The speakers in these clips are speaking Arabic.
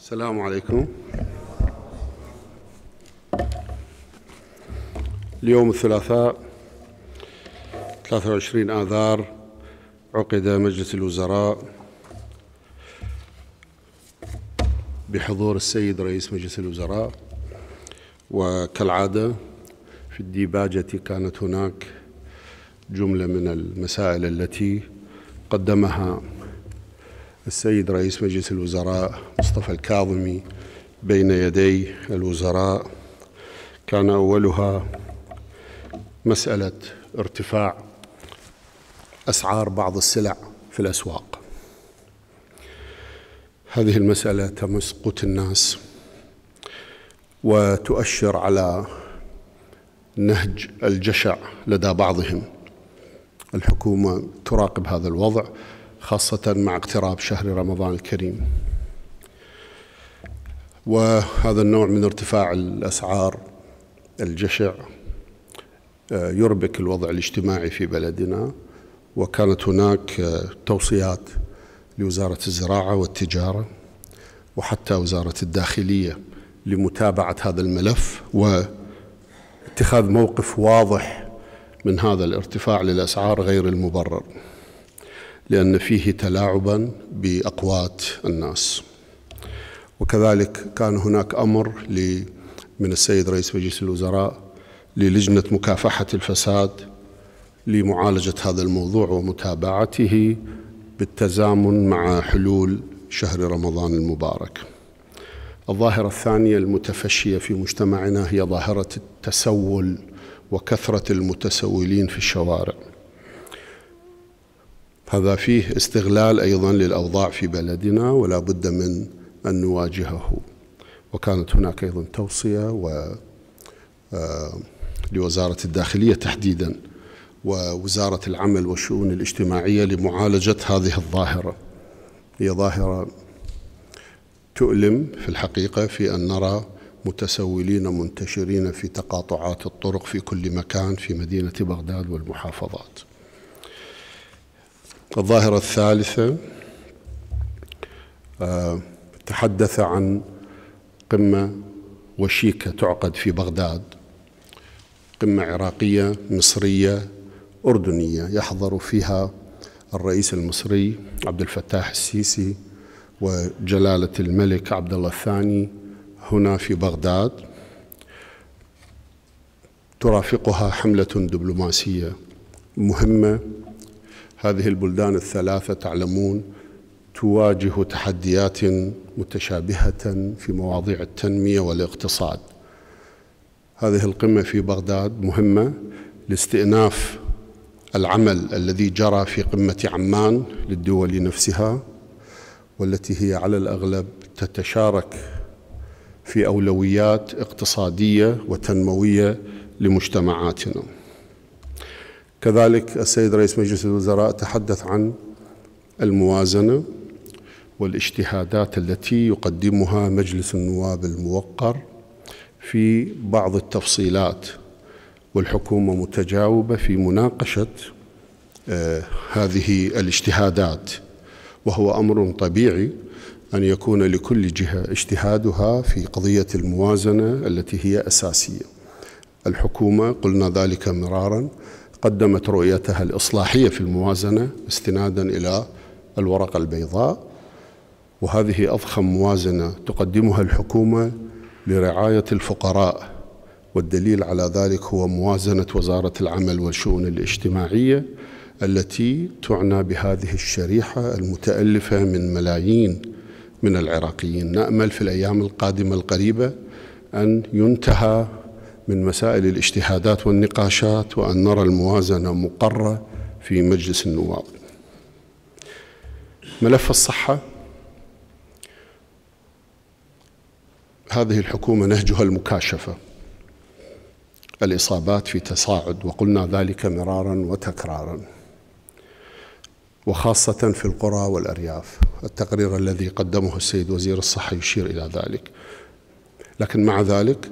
السلام عليكم اليوم الثلاثاء 23 آذار عقد مجلس الوزراء بحضور السيد رئيس مجلس الوزراء وكالعادة في الديباجة كانت هناك جملة من المسائل التي قدمها السيد رئيس مجلس الوزراء مصطفى الكاظمي بين يدي الوزراء كان أولها مسألة ارتفاع أسعار بعض السلع في الأسواق هذه المسألة تمس قوت الناس وتؤشر على نهج الجشع لدى بعضهم الحكومة تراقب هذا الوضع خاصة مع اقتراب شهر رمضان الكريم وهذا النوع من ارتفاع الأسعار الجشع آه، يربك الوضع الاجتماعي في بلدنا وكانت هناك آه، توصيات لوزارة الزراعة والتجارة وحتى وزارة الداخلية لمتابعة هذا الملف واتخاذ موقف واضح من هذا الارتفاع للأسعار غير المبرر لأن فيه تلاعبا بأقوات الناس وكذلك كان هناك أمر من السيد رئيس مجلس الوزراء للجنة مكافحة الفساد لمعالجة هذا الموضوع ومتابعته بالتزامن مع حلول شهر رمضان المبارك الظاهرة الثانية المتفشية في مجتمعنا هي ظاهرة التسول وكثرة المتسولين في الشوارع هذا فيه استغلال أيضا للأوضاع في بلدنا ولا بد من أن نواجهه وكانت هناك أيضا توصية و آه، لوزارة الداخلية تحديدا ووزارة العمل والشؤون الاجتماعية لمعالجة هذه الظاهرة هي ظاهرة تؤلم في الحقيقة في أن نرى متسولين منتشرين في تقاطعات الطرق في كل مكان في مدينة بغداد والمحافظات الظاهرة الثالثة آه، تحدث عن قمة وشيكة تعقد في بغداد قمة عراقية مصرية أردنية يحضر فيها الرئيس المصري عبد الفتاح السيسي وجلالة الملك عبد الله الثاني هنا في بغداد ترافقها حملة دبلوماسية مهمة هذه البلدان الثلاثة تعلمون تواجه تحديات متشابهة في مواضيع التنمية والاقتصاد هذه القمة في بغداد مهمة لاستئناف العمل الذي جرى في قمة عمان للدول نفسها والتي هي على الأغلب تتشارك في أولويات اقتصادية وتنموية لمجتمعاتنا كذلك السيد رئيس مجلس الوزراء تحدث عن الموازنة والاجتهادات التي يقدمها مجلس النواب الموقر في بعض التفصيلات والحكومة متجاوبة في مناقشة آه، هذه الاجتهادات وهو أمر طبيعي أن يكون لكل جهة اجتهادها في قضية الموازنة التي هي أساسية الحكومة قلنا ذلك مرارا قدمت رؤيتها الإصلاحية في الموازنة استنادا إلى الورقة البيضاء وهذه أضخم موازنة تقدمها الحكومة لرعاية الفقراء والدليل على ذلك هو موازنة وزارة العمل والشؤون الاجتماعية التي تعنى بهذه الشريحة المتألفة من ملايين من العراقيين نأمل في الأيام القادمة القريبة أن ينتهى من مسائل الاجتهادات والنقاشات وأن نرى الموازنة مقرة في مجلس النواب ملف الصحة هذه الحكومة نهجها المكاشفة الإصابات في تصاعد وقلنا ذلك مرارا وتكرارا وخاصة في القرى والأرياف التقرير الذي قدمه السيد وزير الصحة يشير إلى ذلك لكن مع ذلك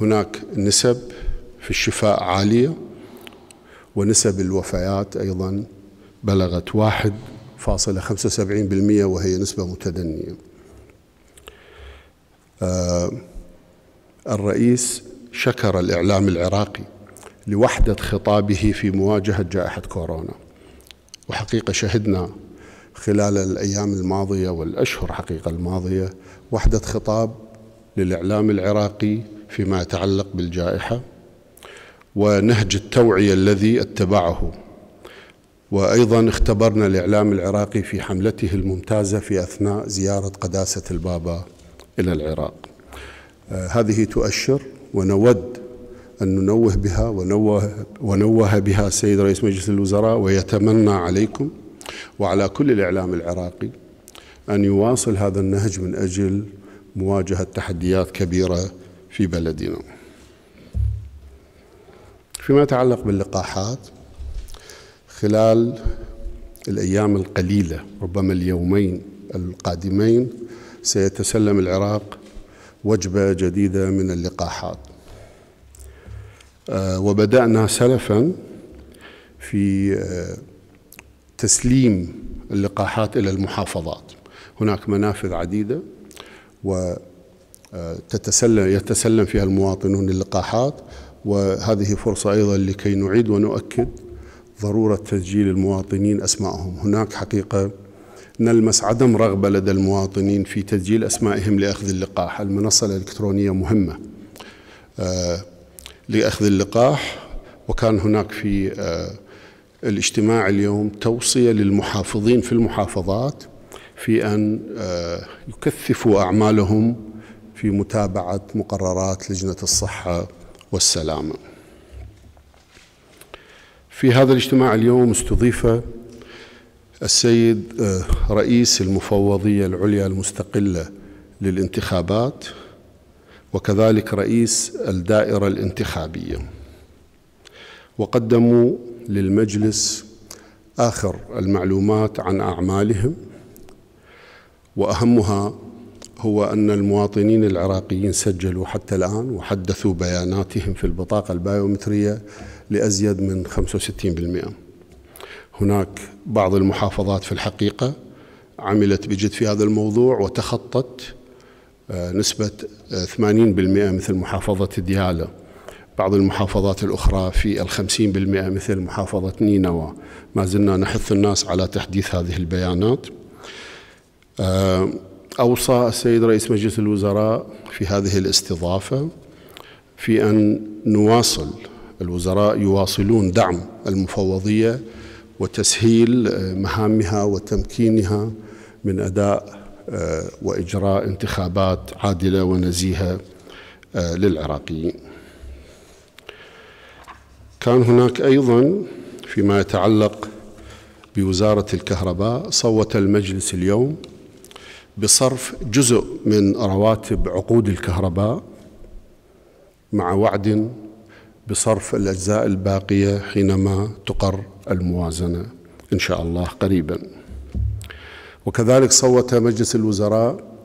هناك نسب في الشفاء عالية ونسب الوفيات أيضا بلغت 1.75% وهي نسبة متدنية آه، الرئيس شكر الإعلام العراقي لوحدة خطابه في مواجهة جائحة كورونا وحقيقة شهدنا خلال الأيام الماضية والأشهر حقيقة الماضية وحدة خطاب للإعلام العراقي فيما يتعلق بالجائحة ونهج التوعية الذي اتبعه وأيضا اختبرنا الإعلام العراقي في حملته الممتازة في أثناء زيارة قداسة البابا إلى العراق آه، هذه تؤشر ونود أن ننوه بها ونوه, ونوه بها السيد رئيس مجلس الوزراء ويتمنى عليكم وعلى كل الإعلام العراقي أن يواصل هذا النهج من أجل مواجهة تحديات كبيرة في بلدنا فيما يتعلق باللقاحات خلال الأيام القليلة ربما اليومين القادمين سيتسلم العراق وجبة جديدة من اللقاحات آه، وبدأنا سلفا في آه، تسليم اللقاحات إلى المحافظات هناك منافذ عديدة و تتسلم يتسلم فيها المواطنون اللقاحات وهذه فرصة أيضا لكي نعيد ونؤكد ضرورة تسجيل المواطنين أسمائهم هناك حقيقة نلمس عدم رغبة لدى المواطنين في تسجيل أسمائهم لأخذ اللقاح المنصة الإلكترونية مهمة آه، لأخذ اللقاح وكان هناك في آه، الاجتماع اليوم توصية للمحافظين في المحافظات في أن آه، يكثفوا أعمالهم في متابعة مقررات لجنة الصحة والسلامة في هذا الاجتماع اليوم استضيف السيد آه، رئيس المفوضية العليا المستقلة للانتخابات وكذلك رئيس الدائرة الانتخابية وقدموا للمجلس آخر المعلومات عن أعمالهم وأهمها هو أن المواطنين العراقيين سجلوا حتى الآن وحدثوا بياناتهم في البطاقة البايومترية لأزيد من 65% هناك بعض المحافظات في الحقيقة عملت بجد في هذا الموضوع وتخطت آه، نسبة 80% آه، مثل محافظة ديالى بعض المحافظات الأخرى في الخمسين بالمئة مثل محافظة نينوى ما زلنا نحث الناس على تحديث هذه البيانات آه، أوصى السيد رئيس مجلس الوزراء في هذه الاستضافة في أن نواصل الوزراء يواصلون دعم المفوضية وتسهيل آه، مهامها وتمكينها من أداء آه، وإجراء انتخابات عادلة ونزيهة آه، للعراقيين كان هناك أيضا فيما يتعلق بوزارة الكهرباء صوت المجلس اليوم بصرف جزء من رواتب عقود الكهرباء مع وعد بصرف الأجزاء الباقية حينما تقر الموازنة إن شاء الله قريبا وكذلك صوت مجلس الوزراء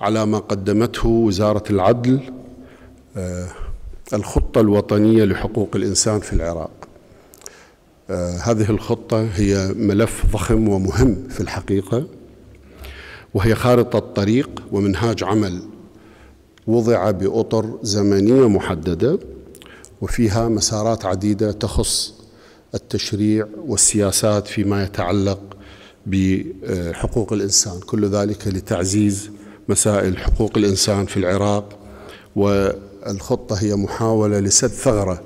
على ما قدمته وزارة العدل آه، الخطة الوطنية لحقوق الإنسان في العراق آه، هذه الخطة هي ملف ضخم ومهم في الحقيقة وهي خارطة طريق ومنهاج عمل وضع بأطر زمنية محددة وفيها مسارات عديدة تخص التشريع والسياسات فيما يتعلق بحقوق الإنسان كل ذلك لتعزيز مسائل حقوق الإنسان في العراق والخطة هي محاولة لسد ثغرة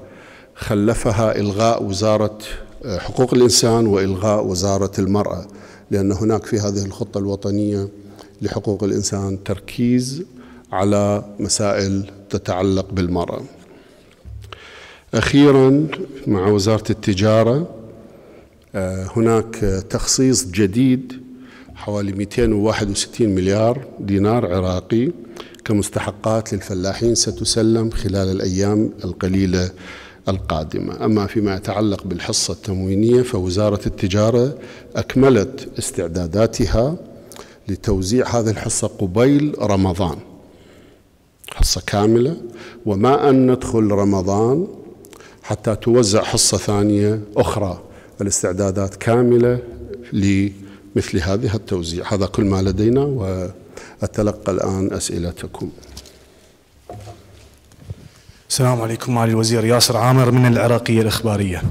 خلفها إلغاء وزارة حقوق الإنسان وإلغاء وزارة المرأة لأن هناك في هذه الخطة الوطنية لحقوق الإنسان تركيز على مسائل تتعلق بالمرأة أخيرا مع وزارة التجارة آه، هناك تخصيص جديد حوالي 261 مليار دينار عراقي كمستحقات للفلاحين ستسلم خلال الأيام القليلة القادمة أما فيما يتعلق بالحصة التموينية فوزارة التجارة أكملت استعداداتها لتوزيع هذه الحصة قبيل رمضان حصة كاملة وما أن ندخل رمضان حتى توزع حصة ثانية أخرى الاستعدادات كاملة لمثل هذه التوزيع هذا كل ما لدينا وأتلقى الآن أسئلتكم السلام عليكم معالي الوزير ياسر عامر من العراقية الإخبارية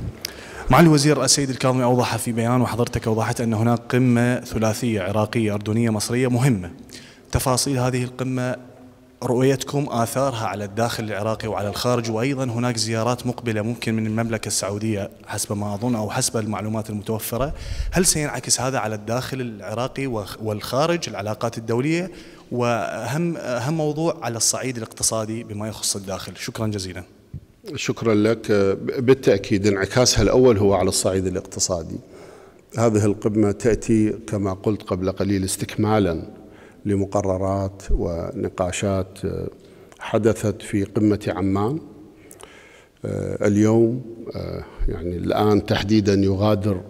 معالي الوزير السيد الكاظمي أوضح في بيان وحضرتك أوضحت أن هناك قمة ثلاثية عراقية أردنية مصرية مهمة تفاصيل هذه القمة رؤيتكم آثارها على الداخل العراقي وعلى الخارج وأيضا هناك زيارات مقبلة ممكن من المملكة السعودية حسب ما أظن أو حسب المعلومات المتوفرة هل سينعكس هذا على الداخل العراقي والخارج العلاقات الدولية وأهم أهم موضوع على الصعيد الاقتصادي بما يخص الداخل شكرا جزيلا شكرا لك بالتأكيد انعكاسها الأول هو على الصعيد الاقتصادي هذه القمة تأتي كما قلت قبل قليل استكمالا لمقررات ونقاشات آه، حدثت في قمة عمان آه، اليوم آه، يعني الآن تحديدا يغادر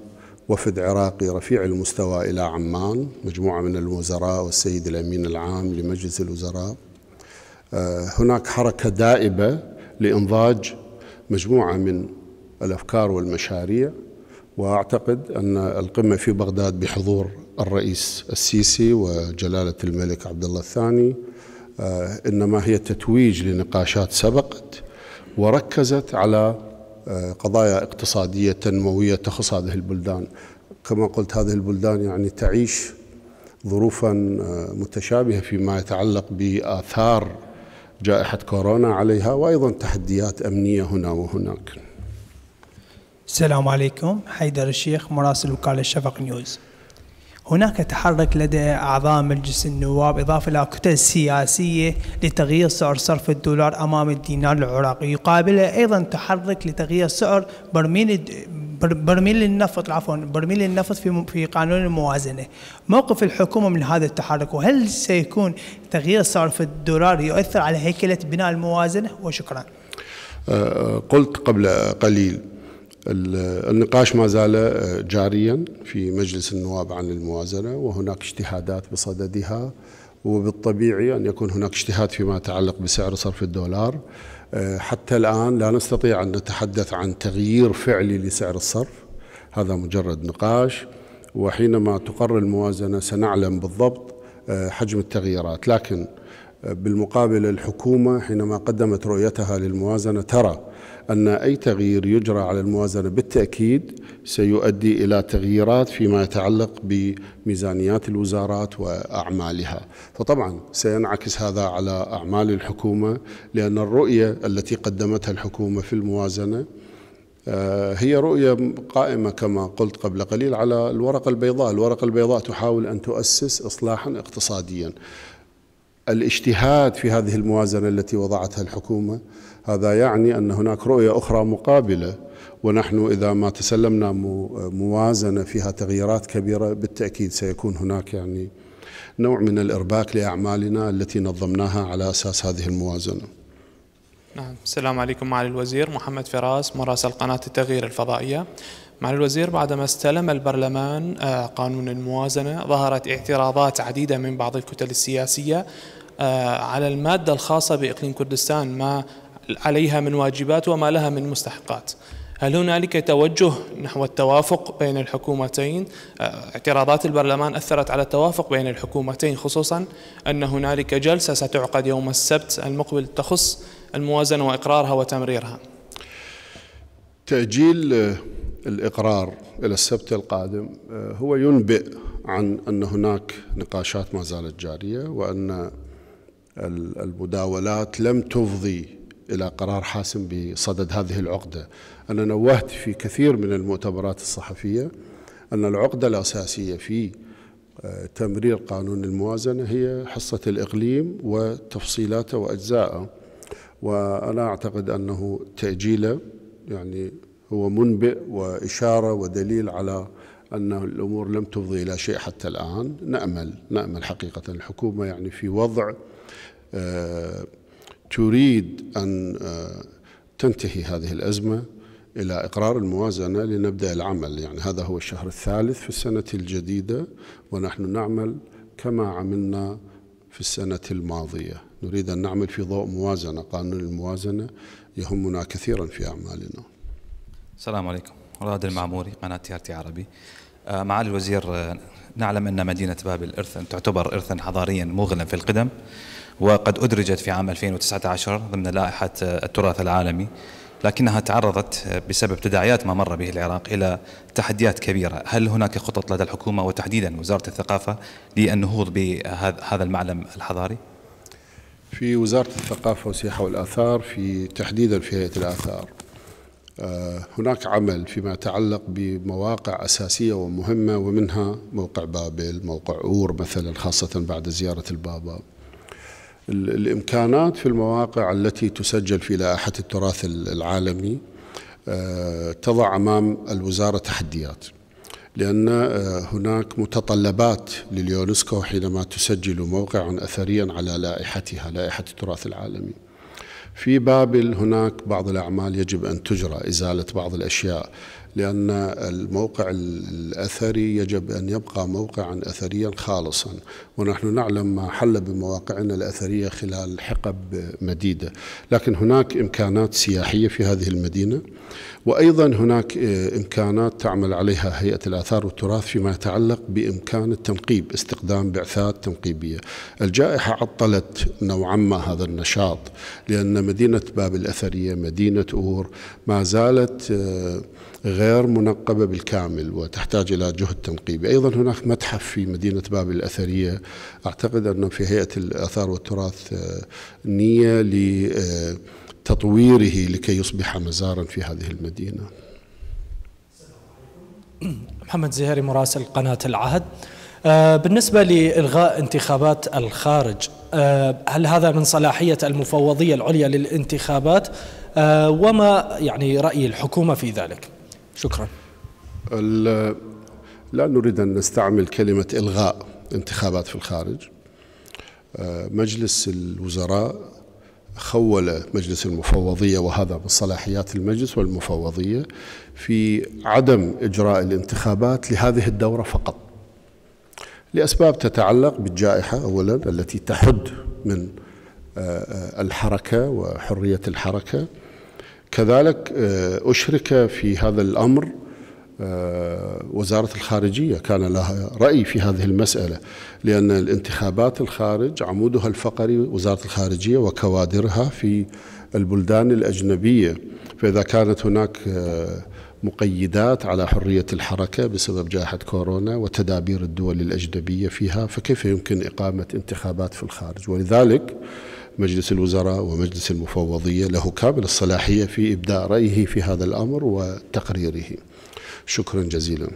وفد عراقي رفيع المستوى إلى عمان مجموعة من الوزراء والسيد الأمين العام لمجلس الوزراء هناك حركة دائبة لإنضاج مجموعة من الأفكار والمشاريع وأعتقد أن القمة في بغداد بحضور الرئيس السيسي وجلالة الملك عبد الله الثاني آه، إنما هي تتويج لنقاشات سبقت وركزت على آه، قضايا اقتصادية تنموية تخص هذه البلدان كما قلت هذه البلدان يعني تعيش ظروفا آه، متشابهة فيما يتعلق بآثار جائحة كورونا عليها وأيضا تحديات أمنية هنا وهناك السلام عليكم حيدر الشيخ مراسل وكالة شفق نيوز هناك تحرك لدى أعضاء مجلس النواب إضافة إلى كتل سياسية لتغيير سعر صرف الدولار أمام الدينار العراقي يقابلها أيضا تحرك لتغيير سعر برميل برميل النفط عفوا برميل النفط في في قانون الموازنه موقف الحكومه من هذا التحرك وهل سيكون تغيير صرف الدولار يؤثر على هيكله بناء الموازنه وشكرا أه، قلت قبل قليل النقاش ما زال آه، جاريا في مجلس النواب عن الموازنة وهناك اجتهادات بصددها وبالطبيعي أن يكون هناك اجتهاد فيما يتعلق بسعر صرف الدولار آه، حتى الآن لا نستطيع أن نتحدث عن تغيير فعلي لسعر الصرف هذا مجرد نقاش وحينما تقر الموازنة سنعلم بالضبط آه، حجم التغييرات لكن بالمقابل الحكومة حينما قدمت رؤيتها للموازنة ترى أن أي تغيير يجرى على الموازنة بالتأكيد سيؤدي إلى تغييرات فيما يتعلق بميزانيات الوزارات وأعمالها فطبعا سينعكس هذا على أعمال الحكومة لأن الرؤية التي قدمتها الحكومة في الموازنة آه، هي رؤية قائمة كما قلت قبل قليل على الورقة البيضاء الورقة البيضاء تحاول أن تؤسس إصلاحا اقتصاديا الاجتهاد في هذه الموازنه التي وضعتها الحكومه هذا يعني ان هناك رؤيه اخرى مقابله ونحن اذا ما تسلمنا موازنه فيها تغييرات كبيره بالتاكيد سيكون هناك يعني نوع من الارباك لاعمالنا التي نظمناها على اساس هذه الموازنه. نعم، السلام عليكم معالي الوزير محمد فراس مراسل قناه التغيير الفضائيه. معالي الوزير بعدما استلم البرلمان آه، قانون الموازنة ظهرت اعتراضات عديدة من بعض الكتل السياسية آه، على المادة الخاصة بإقليم كردستان ما عليها من واجبات وما لها من مستحقات هل هنالك توجه نحو التوافق بين الحكومتين آه، اعتراضات البرلمان أثرت على التوافق بين الحكومتين خصوصا أن هنالك جلسة ستعقد يوم السبت المقبل تخص الموازنة وإقرارها وتمريرها تأجيل الإقرار إلى السبت القادم آه، هو ينبئ عن أن هناك نقاشات ما زالت جارية وأن المداولات لم تفضي إلى قرار حاسم بصدد هذه العقدة أنا نوهت في كثير من المؤتمرات الصحفية أن العقدة الأساسية في آه، تمرير قانون الموازنة هي حصة الإقليم وتفصيلاته وأجزائه وأنا أعتقد أنه تأجيله يعني هو منبئ وإشارة ودليل على أن الأمور لم تفضي إلى شيء حتى الآن نأمل نأمل حقيقة الحكومة يعني في وضع آه، تريد أن آه، تنتهي هذه الأزمة إلى إقرار الموازنة لنبدأ العمل يعني هذا هو الشهر الثالث في السنة الجديدة ونحن نعمل كما عملنا في السنة الماضية نريد أن نعمل في ضوء موازنة قانون الموازنة يهمنا كثيرا في أعمالنا السلام عليكم راد المعموري قناة تي ار تي عربي آه، معالي الوزير آه، نعلم أن مدينة بابل إرثا تعتبر إرثا حضاريا مغلا في القدم وقد أدرجت في عام 2019 ضمن لائحة آه، التراث العالمي لكنها تعرضت بسبب تداعيات ما مر به العراق إلى تحديات كبيرة هل هناك خطط لدى الحكومة وتحديدا وزارة الثقافة للنهوض بهذا المعلم الحضاري؟ في وزارة الثقافة والسياحة والآثار في تحديدا في هيئة الآثار هناك عمل فيما يتعلق بمواقع أساسية ومهمة ومنها موقع بابل موقع أور مثلا خاصة بعد زيارة البابا الإمكانات في المواقع التي تسجل في لائحة التراث العالمي آه، تضع أمام الوزارة تحديات لأن آه، هناك متطلبات لليونسكو حينما تسجل موقعا أثريا على لائحتها لائحة التراث العالمي في بابل هناك بعض الأعمال يجب أن تجرى إزالة بعض الأشياء لأن الموقع الأثري يجب أن يبقى موقعا أثريا خالصا ونحن نعلم ما حل بمواقعنا الأثرية خلال حقب مديدة لكن هناك إمكانات سياحية في هذه المدينة وأيضا هناك إمكانات تعمل عليها هيئة الآثار والتراث فيما يتعلق بإمكان التنقيب استخدام بعثات تنقيبية الجائحة عطلت نوعا ما هذا النشاط لأن مدينة باب الأثرية مدينة أور ما زالت غير آه، غير منقبة بالكامل وتحتاج إلى جهد تنقيبي أيضا هناك متحف في مدينة بابل الأثرية أعتقد أنه في هيئة الآثار والتراث آه، نية لتطويره لكي يصبح مزارا في هذه المدينة محمد زهري مراسل قناة العهد آه، بالنسبة لإلغاء انتخابات الخارج آه، هل هذا من صلاحية المفوضية العليا للانتخابات وما يعني رأي الحكومة في ذلك؟ شكرا لا نريد أن نستعمل كلمة إلغاء انتخابات في الخارج آه، مجلس الوزراء خول مجلس المفوضية وهذا من صلاحيات المجلس والمفوضية في عدم إجراء الانتخابات لهذه الدورة فقط لأسباب تتعلق بالجائحة أولا التي تحد من آه، آه، الحركة وحرية الحركة كذلك آه، أشرك في هذا الأمر آه، وزارة الخارجية كان لها رأي في هذه المسألة لأن الانتخابات الخارج عمودها الفقري وزارة الخارجية وكوادرها في البلدان الأجنبية فإذا كانت هناك آه، مقيدات على حرية الحركة بسبب جائحة كورونا وتدابير الدول الأجنبية فيها فكيف يمكن إقامة انتخابات في الخارج ولذلك مجلس الوزراء ومجلس المفوضية له كامل الصلاحية في إبداء رأيه في هذا الأمر وتقريره شكرا جزيلا